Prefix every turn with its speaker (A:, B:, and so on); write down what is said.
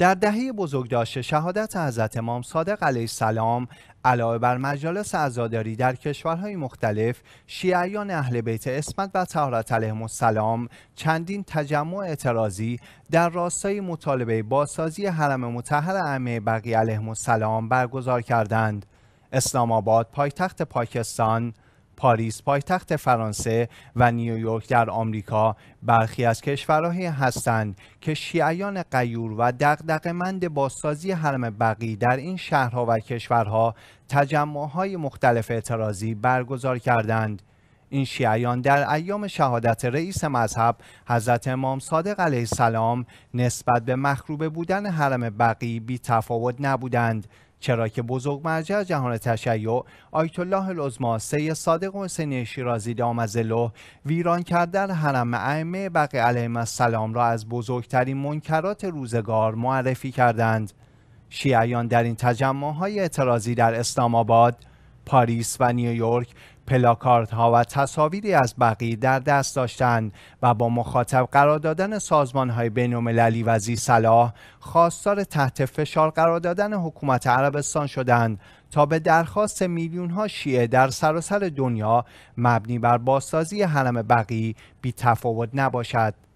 A: در دهه بزرگداشت شهادت حضرت امام صادق علیه السلام علاوه بر مجالس عزاداری در کشورهای مختلف شیعیان اهل بیت اسمت و طهارت علیهم السلام چندین تجمع اعتراضی در راستای مطالبه بازسازی حرم مطهر ائمه بقی علیهم السلام برگزار کردند اسلام آباد پایتخت پاکستان پاریس پایتخت فرانسه و نیویورک در آمریکا برخی از کشورهایی هستند که شیعیان قیور و دغدغه‌مند بازسازی حرم بقی در این شهرها و کشورها تجمعهای مختلف اعتراضی برگزار کردند این شیعیان در ایام شهادت رئیس مذهب حضرت امام صادق علیه السلام نسبت به مخروبه بودن حرم بقی بی تفاوت نبودند چرا که بزرگ مرجع جهان تشیع آیت الله العظما سی صادق حسین شیرازی دامزله ویران کردن حرم ائمه بقی علیهم السلام را از بزرگترین منکرات روزگار معرفی کردند شیعیان در این تجمعهای اعتراضی در اسلام آباد پاریس و نیویورک پلاکارت ها و تصاویری از بقی در دست داشتند و با مخاطب قرار دادن سازمان های بین المللی و صلاح خواستار تحت فشار قرار دادن حکومت عربستان شدند تا به درخواست میلیون ها شیعه در سراسر دنیا مبنی بر بازسازی حرم بقی بی تفاوت نباشد